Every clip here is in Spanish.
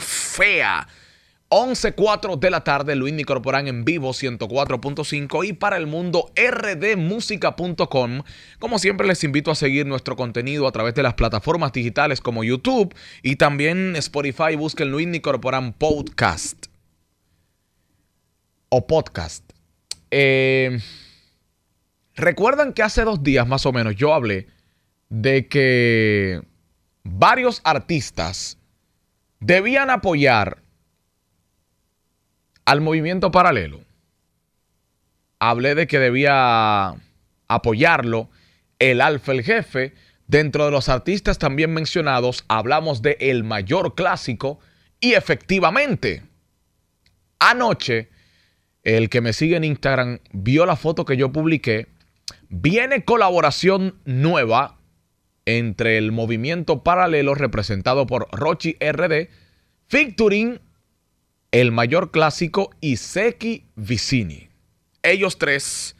Fea. 11.4 de la tarde, Luis Nicorporán en vivo 104.5 y para el mundo rdmusica.com. Como siempre les invito a seguir nuestro contenido a través de las plataformas digitales como YouTube y también Spotify, busquen Luis Nicorporán Podcast. O podcast. Eh, Recuerdan que hace dos días más o menos yo hablé de que varios artistas debían apoyar al movimiento paralelo. Hablé de que debía apoyarlo el alfa, el jefe. Dentro de los artistas también mencionados, hablamos de El Mayor Clásico y efectivamente, anoche, el que me sigue en Instagram vio la foto que yo publiqué. Viene colaboración nueva entre el movimiento paralelo representado por Rochi RD, Victorin, el mayor clásico y Seki Vicini. Ellos tres.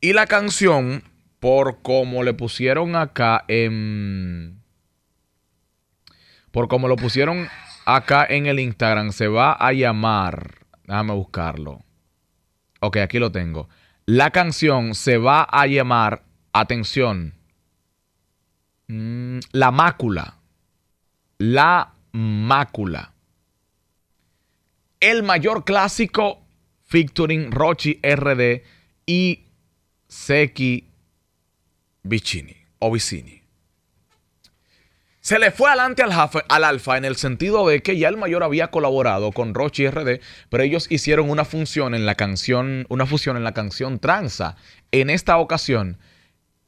Y la canción, por como le pusieron acá en. Por como lo pusieron acá en el Instagram, se va a llamar. Déjame buscarlo. Ok, aquí lo tengo. La canción se va a llamar. Atención Mm, la mácula. La mácula. El mayor clásico featuring Rochi RD y Seki Vicini o Se le fue adelante al, al, Alfa en el sentido de que ya el mayor había colaborado con Rochi RD, pero ellos hicieron una función en la canción, una fusión en la canción Tranza. En esta ocasión,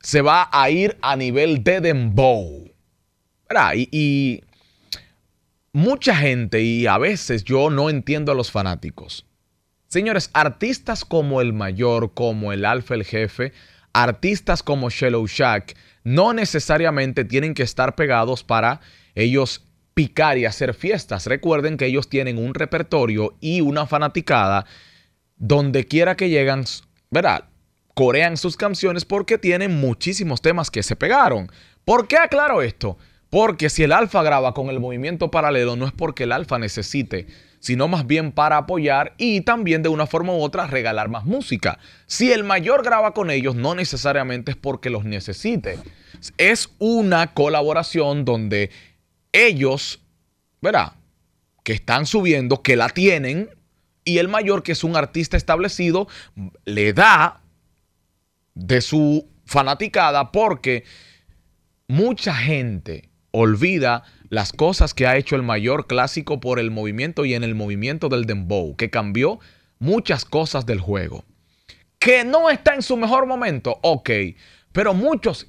se va a ir a nivel de dembow. Y, mucha gente, y a veces yo no entiendo a los fanáticos. Señores, artistas como El Mayor, como El Alfa El Jefe, artistas como Shallow Shack, no necesariamente tienen que estar pegados para ellos picar y hacer fiestas. Recuerden que ellos tienen un repertorio y una fanaticada donde quiera que llegan, ¿verdad? corean sus canciones porque tienen muchísimos temas que se pegaron. ¿Por qué aclaro esto? Porque si el alfa graba con el movimiento paralelo, no es porque el alfa necesite, sino más bien para apoyar y también de una forma u otra regalar más música. Si el mayor graba con ellos, no necesariamente es porque los necesite. Es una colaboración donde ellos, verá, que están subiendo, que la tienen, y el mayor, que es un artista establecido, le da de su fanaticada porque mucha gente olvida las cosas que ha hecho el mayor clásico por el movimiento y en el movimiento del dembow, que cambió muchas cosas del juego. Que no está en su mejor momento, ok, pero muchos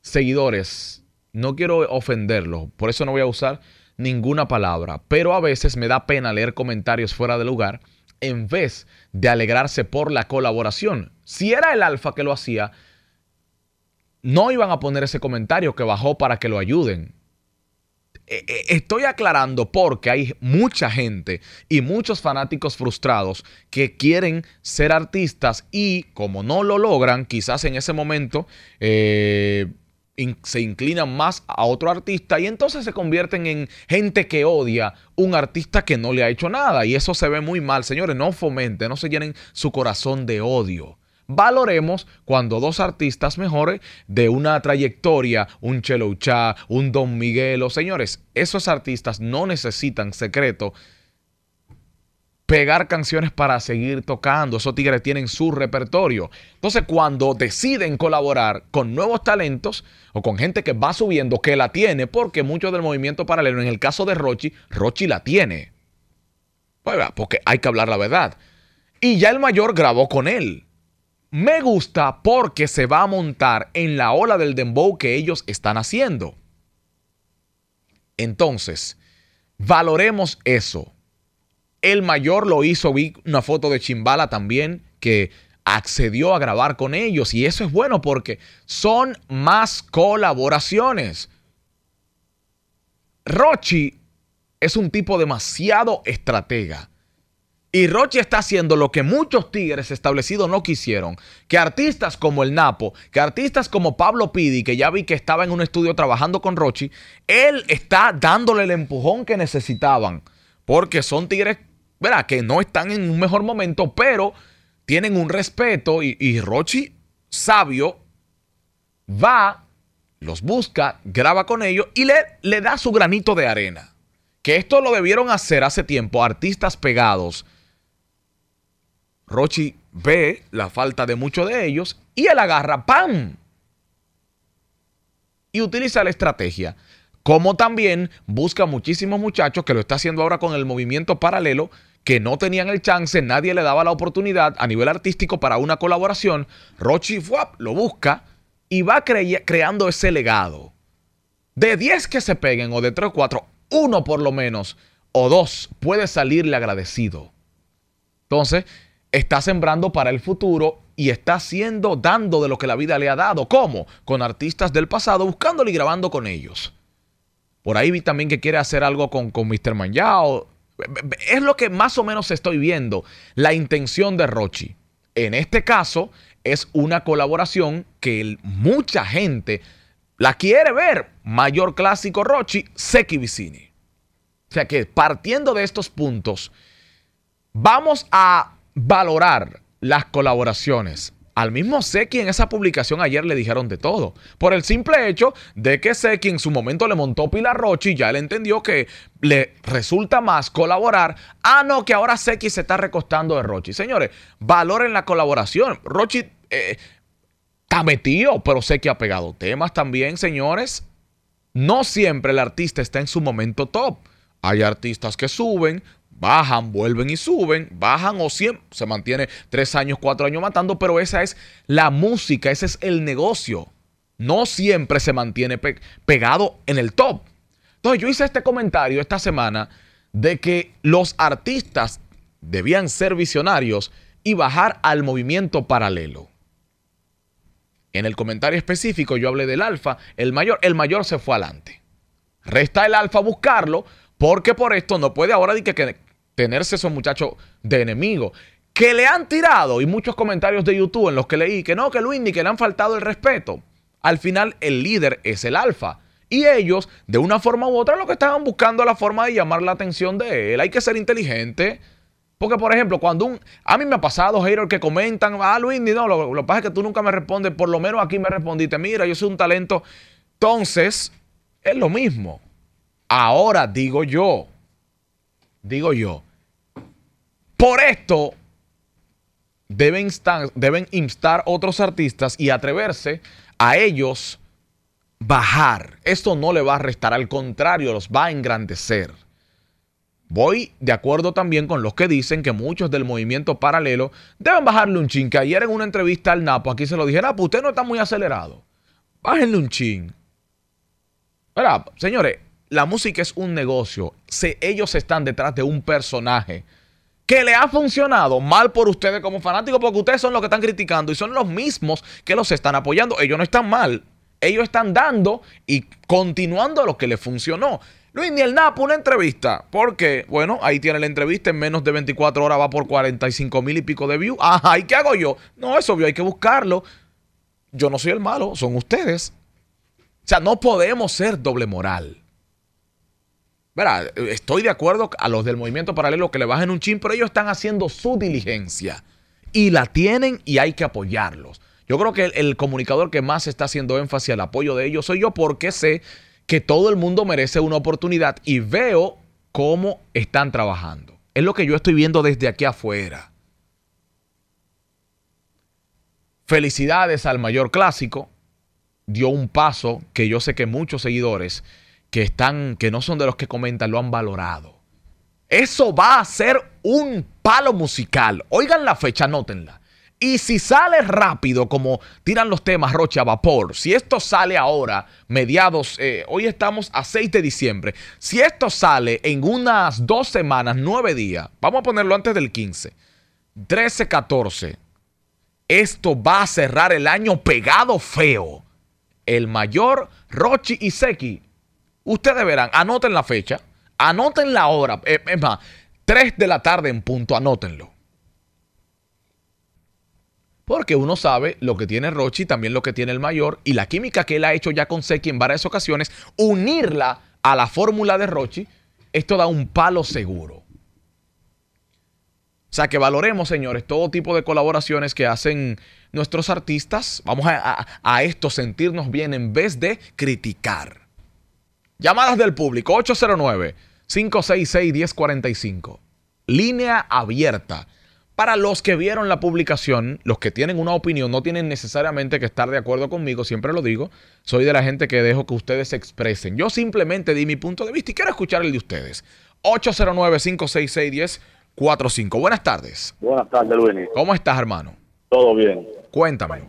seguidores, no quiero ofenderlos, por eso no voy a usar ninguna palabra, pero a veces me da pena leer comentarios fuera de lugar en vez de alegrarse por la colaboración. Si era el alfa que lo hacía, no iban a poner ese comentario que bajó para que lo ayuden. E, e, estoy aclarando porque hay mucha gente y muchos fanáticos frustrados que quieren ser artistas y como no lo logran, quizás en ese momento eh, se inclinan más a otro artista y entonces se convierten en gente que odia un artista que no le ha hecho nada y eso se ve muy mal. Señores, no fomenten, no se llenen su corazón de odio. Valoremos cuando dos artistas mejores de una trayectoria, un Chelo Chá, un Don Miguelo. Señores, esos artistas no necesitan secreto pegar canciones para seguir tocando. Esos tigres tienen su repertorio. Entonces, cuando deciden colaborar con nuevos talentos o con gente que va subiendo, que la tiene, porque muchos del movimiento paralelo, en el caso de Rochi, Rochi la tiene. Pues porque hay que hablar la verdad. Y ya el mayor grabó con él. Me gusta porque se va a montar en la ola del dembow que ellos están haciendo. Entonces, valoremos eso el mayor lo hizo, vi una foto de Chimbala también que accedió a grabar con ellos y eso es bueno porque son más colaboraciones. Rochi es un tipo demasiado estratega. Y Rochi está haciendo lo que muchos tigres establecidos no quisieron. Que artistas como el Napo, que artistas como Pablo Pidi, que ya vi que estaba en un estudio trabajando con Rochi, él está dándole el empujón que necesitaban. Porque son tigres ¿verdad? que no están en un mejor momento, pero tienen un respeto y, Rochi, sabio, va, los busca, graba con ellos y le, le da su granito de arena. Que esto lo debieron hacer hace tiempo artistas pegados. Rochi ve la falta de muchos de ellos y él agarra ¡pam! Y utiliza la estrategia. Como también busca muchísimos muchachos que lo está haciendo ahora con el movimiento paralelo que no tenían el chance, nadie le daba la oportunidad a nivel artístico para una colaboración, Rochi Fuap lo busca y va creando ese legado. De 10 que se peguen o de 3 o 4, uno por lo menos o dos puede salirle agradecido. Entonces, está sembrando para el futuro y está haciendo, dando de lo que la vida le ha dado. ¿Cómo? Con artistas del pasado, buscándole y grabando con ellos. Por ahí vi también que quiere hacer algo con, con Mr. Manjao es lo que más o menos estoy viendo, la intención de Rochi. En este caso, es una colaboración que mucha gente la quiere ver. Mayor clásico Rochi, Seki Vicini. O sea que partiendo de estos puntos, vamos a valorar las colaboraciones. Al mismo Seki en esa publicación ayer le dijeron de todo. Por el simple hecho de que Seki en su momento le montó Pilar Rochi, ya él entendió que le resulta más colaborar. Ah, no, que ahora Seki se está recostando de Rochi. Señores, valoren la colaboración. Rochi eh, está metido, pero Seki ha pegado temas también, señores. No siempre el artista está en su momento top. Hay artistas que suben, bajan, vuelven y suben, bajan o siempre se mantiene tres años, cuatro años matando, pero esa es la música, ese es el negocio. No siempre se mantiene pegado en el top. Entonces yo hice este comentario esta semana de que los artistas debían ser visionarios y bajar al movimiento paralelo. En el comentario específico yo hablé del alfa, el mayor, el mayor se fue adelante. Resta el alfa buscarlo, porque por esto no puede ahora que, que, tenerse esos muchachos de enemigo. Que le han tirado, y muchos comentarios de YouTube en los que leí que no, que Luindy, que le han faltado el respeto. Al final, el líder es el alfa. Y ellos, de una forma u otra, lo que estaban buscando la forma de llamar la atención de él. Hay que ser inteligente. Porque, por ejemplo, cuando un. A mí me ha pasado, Hero que comentan, ah, Luindy, no, lo, lo que pasa es que tú nunca me respondes, por lo menos aquí me respondiste, mira, yo soy un talento. Entonces, es lo mismo. Ahora digo yo, digo yo, por esto deben instar, deben otros artistas y atreverse a ellos bajar. Esto no le va a restar, al contrario, los va a engrandecer. Voy de acuerdo también con los que dicen que muchos del movimiento paralelo deben bajarle un chin. Que ayer en una entrevista al Napo aquí se lo dije, Napo, usted no está muy acelerado. Bájenle un chin. señores, la música es un negocio. Se, ellos están detrás de un personaje que le ha funcionado mal por ustedes como fanáticos, porque ustedes son los que están criticando y son los mismos que los están apoyando. Ellos no están mal. Ellos están dando y continuando lo que les funcionó. Luis el Napo una entrevista. Porque, bueno, ahí tiene la entrevista. En menos de 24 horas va por 45 mil y pico de views. Ajá, ¿y qué hago yo? No, eso obvio, hay que buscarlo. Yo no soy el malo, son ustedes. O sea, no podemos ser doble moral. Verá, estoy de acuerdo a los del movimiento paralelo que le bajen un chin, pero ellos están haciendo su diligencia y la tienen y hay que apoyarlos. Yo creo que el, el comunicador que más está haciendo énfasis al apoyo de ellos soy yo porque sé que todo el mundo merece una oportunidad y veo cómo están trabajando. Es lo que yo estoy viendo desde aquí afuera. Felicidades al mayor clásico. Dio un paso que yo sé que muchos seguidores que están, que no son de los que comentan, lo han valorado. Eso va a ser un palo musical. Oigan la fecha, anótenla. Y si sale rápido, como tiran los temas Rocha Vapor, si esto sale ahora, mediados, eh, hoy estamos a 6 de diciembre, si esto sale en unas dos semanas, nueve días, vamos a ponerlo antes del 15, 13, 14, esto va a cerrar el año pegado feo. El mayor, Rochi y Seki, Ustedes verán, anoten la fecha, anoten la hora. Eh, es más, 3 de la tarde en punto, anótenlo. Porque uno sabe lo que tiene Rochi, también lo que tiene el mayor, y la química que él ha hecho ya con Seki en varias ocasiones, unirla a la fórmula de Rochi, esto da un palo seguro. O sea que valoremos, señores, todo tipo de colaboraciones que hacen nuestros artistas. Vamos a esto sentirnos bien en vez de criticar. Llamadas del público, 809-566-1045. Línea abierta. Para los que vieron la publicación, los que tienen una opinión, no tienen necesariamente que estar de acuerdo conmigo, siempre lo digo, soy de la gente que dejo que ustedes se expresen. Yo simplemente di mi punto de vista y quiero escuchar el de ustedes. 809-566-1045. Buenas tardes. Buenas tardes, Luis. ¿Cómo estás, hermano? Todo bien. Cuéntame.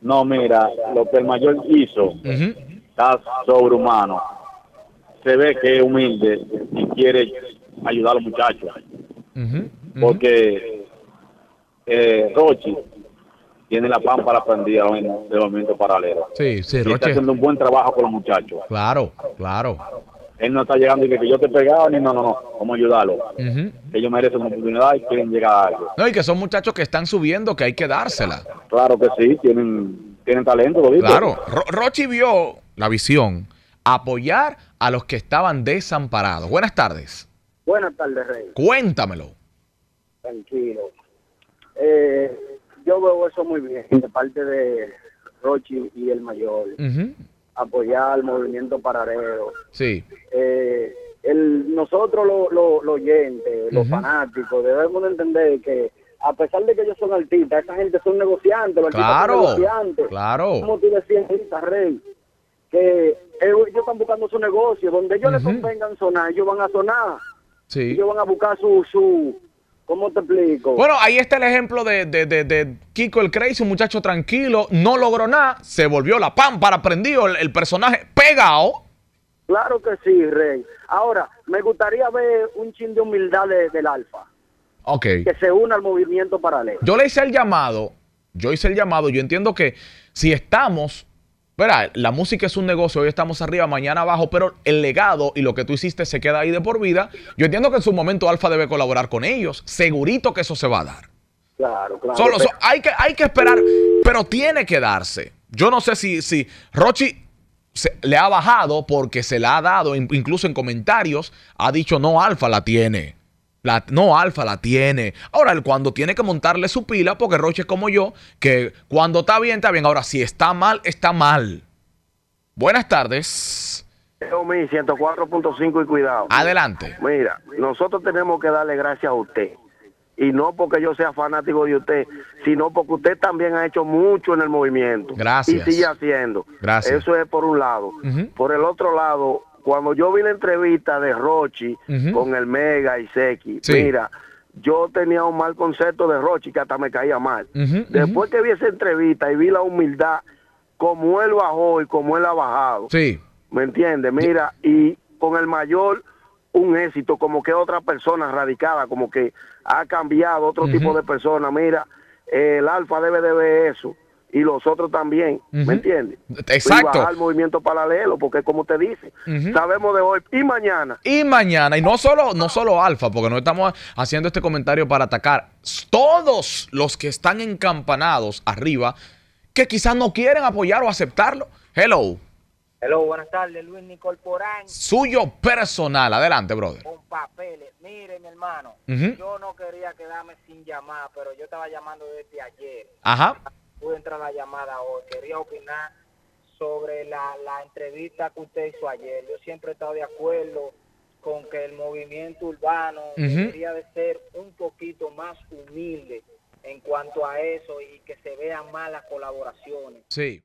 No, mira, lo que el mayor hizo está sobrehumano se ve que es humilde y quiere ayudar a los muchachos. Porque eh, Rochi tiene la pámpara prendida de movimiento paralelo. Sí, sí, y Está haciendo un buen trabajo con los muchachos. Claro, claro. Él no está llegando y que, yo te pegaba, ni no, no, no, vamos a ayudarlo. Ellos merecen una oportunidad y quieren llegar a algo. No, y que son muchachos que están subiendo, que hay que dársela. Claro que sí, tienen, tienen talento, Claro, Ro Rochi vio la visión apoyar a los que estaban desamparados. Buenas tardes. Buenas tardes, Rey. Cuéntamelo. Tranquilo. Eh, yo veo eso muy bien de parte de Rochi y el mayor. Apoyar al movimiento paradero. Sí. Eh, nosotros, los oyentes, los fanáticos, debemos entender que a pesar de que ellos son artistas, esa gente son negociantes, los claro, negociantes. Claro. Como tú decías, Rey? que ellos están buscando su negocio, donde ellos les convengan sonar, ellos van a sonar. Sí. Ellos van a buscar su, su, ¿Cómo te explico? Bueno, ahí está el ejemplo de, Kiko el Crazy, un muchacho tranquilo, no logró nada, se volvió la pámpara, prendido el, el, personaje pegado. Claro que sí, Rey. Ahora, me gustaría ver un chin de humildad del Alfa. Ok. Que se una al movimiento paralelo. Yo le hice el llamado, yo hice el llamado, yo entiendo que si estamos Verá, la música es un negocio, hoy estamos arriba, mañana abajo, pero el legado y lo que tú hiciste se queda ahí de por vida. Yo entiendo que en su momento Alfa debe colaborar con ellos, segurito que eso se va a dar. Claro, claro. hay, que, hay que esperar, pero tiene que darse. Yo no sé si, si Rochi le ha bajado porque se la ha dado, incluso en comentarios, ha dicho, no, Alfa la tiene no, Alfa la tiene. Ahora, cuando tiene que montarle su pila, porque Roche es como yo, que cuando está bien, está bien. Ahora, si está mal, está mal. Buenas tardes. 104.5 y cuidado. Adelante. Mira, nosotros tenemos que darle gracias a usted. Y no porque yo sea fanático de usted, sino porque usted también ha hecho mucho en el movimiento. Gracias. Y sigue haciendo. Gracias. Eso es por un lado. Por el otro lado, cuando yo vi la entrevista de Rochi con el Mega y Seki, mira, yo tenía un mal concepto de Rochi que hasta me caía mal. Después que vi esa entrevista y vi la humildad, como él bajó y como él ha bajado. ¿Me entiendes? Mira, y con el mayor un éxito, como que otra persona radicada, como que ha cambiado otro tipo de persona. Mira, el Alfa debe de ver eso y los otros también, ¿me entiendes? Exacto. Y el movimiento paralelo, porque como te dice, sabemos de hoy y mañana. Y mañana, y no solo, no solo Alfa, porque no estamos haciendo este comentario para atacar. Todos los que están encampanados arriba, que quizás no quieren apoyar o aceptarlo. Hello. Hello, buenas tardes, Luis Nicol Porán. Suyo personal, adelante, brother. Con papeles. Miren, hermano, yo no quería quedarme sin llamar, pero yo estaba llamando desde ayer. Ajá pude entrar a la llamada hoy. Quería opinar sobre la, entrevista que usted hizo ayer. Yo siempre he estado de acuerdo con que el movimiento urbano debería de ser un poquito más humilde en cuanto a eso y que se vean más las colaboraciones. Sí.